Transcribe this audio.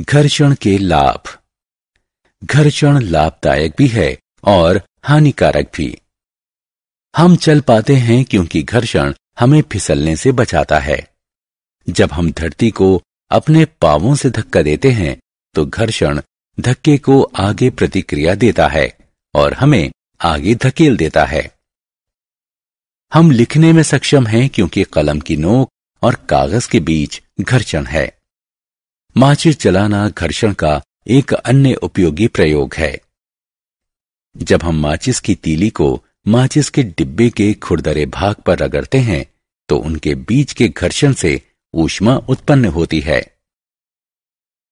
घर्षण के लाभ घर्षण लाभदायक भी है और हानिकारक भी हम चल पाते हैं क्योंकि घर्षण हमें फिसलने से बचाता है जब हम धरती को अपने पावों से धक्का देते हैं तो घर्षण धक्के को आगे प्रतिक्रिया देता है और हमें आगे धकेल देता है हम लिखने में सक्षम हैं क्योंकि कलम की नोक और कागज के बीच घर्षण है माचिस जलाना घर्षण का एक अन्य उपयोगी प्रयोग है जब हम माचिस की तीली को माचिस के डिब्बे के खुरदरे भाग पर रगड़ते हैं तो उनके बीच के घर्षण से ऊष्मा उत्पन्न होती है